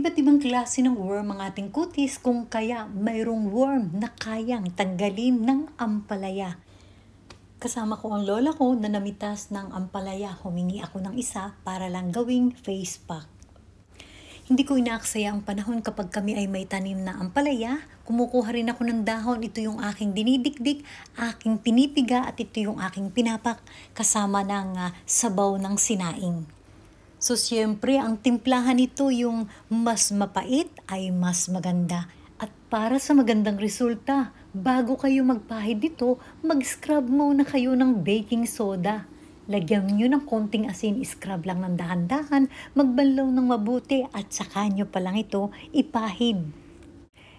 Iba't ibang klase ng worm ang ating kutis kung kaya mayroong worm na kayang tanggalin ng ampalaya. Kasama ko ang lola ko na namitas ng ampalaya. Humingi ako ng isa para lang gawing face pack. Hindi ko inaaksaya ang panahon kapag kami ay may tanim na ampalaya. Kumukuha rin ako ng dahon. Ito yung aking dinidikdik, aking pinipiga at ito yung aking pinapak kasama ng uh, sabaw ng sinaing. So siyempre, ang timplahan nito yung mas mapait ay mas maganda. At para sa magandang resulta, bago kayo magpahid dito, mag-scrub muna kayo ng baking soda. Lagyan nyo ng konting asin, scrub lang ng dahan-dahan, magbanlaw ng mabuti at saka nyo pa lang ito ipahid.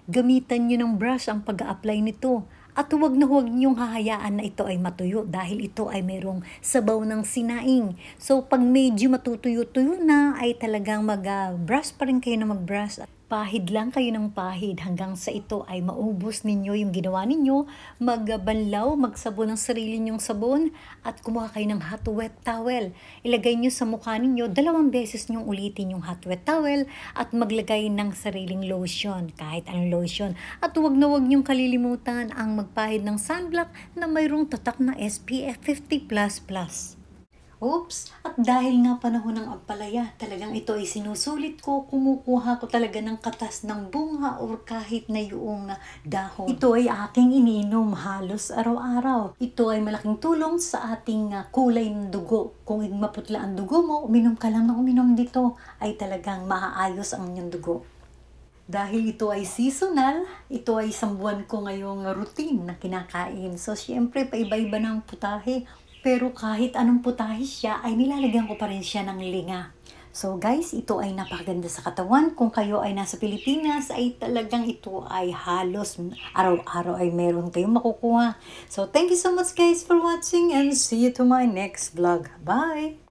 Gamitan nyo ng brush ang pag apply nito at huwag na huwag niyong hahayaan na ito ay matuyo dahil ito ay mayroong sabaw ng sinaing. So pag medyo matutuyo-tuyo na ay talagang mag-brush ah, pa rin kayo na mag-brush Pahid lang kayo ng pahid hanggang sa ito ay maubos ninyo yung ginawa ninyo, magbanlaw, magsabon ng sarili ninyong sabon, at kumuha kayo ng hot wet towel. Ilagay nyo sa mukha ninyo, dalawang beses nyong ulitin yung hot wet towel at maglagay ng sariling lotion, kahit anong lotion. At huwag na huwag nyong kalilimutan ang magpahid ng sunblock na mayroong tatak na SPF 50++. Oops! At dahil nga panahon ng ampalaya, talagang ito ay sinusulit ko, kumukuha ko talaga ng katas ng bunga o kahit na yung dahon. Ito ay aking iniinom halos araw-araw. Ito ay malaking tulong sa ating ah, kulay ng dugo. Kung maputla ang dugo mo, uminom ka lang ng uminom dito, ay talagang maaayos ang inyong dugo. Dahil ito ay seasonal, ito ay isang buwan ko ngayong routine na kinakain. So, syempre, paiba-iba ng putahe. Pero kahit anong putahe siya, ay nilalagyan ko pa rin siya ng linga. So guys, ito ay napakaganda sa katawan. Kung kayo ay nasa Pilipinas, ay talagang ito ay halos araw-araw ay meron kayong makukuha. So thank you so much guys for watching and see you to my next vlog. Bye!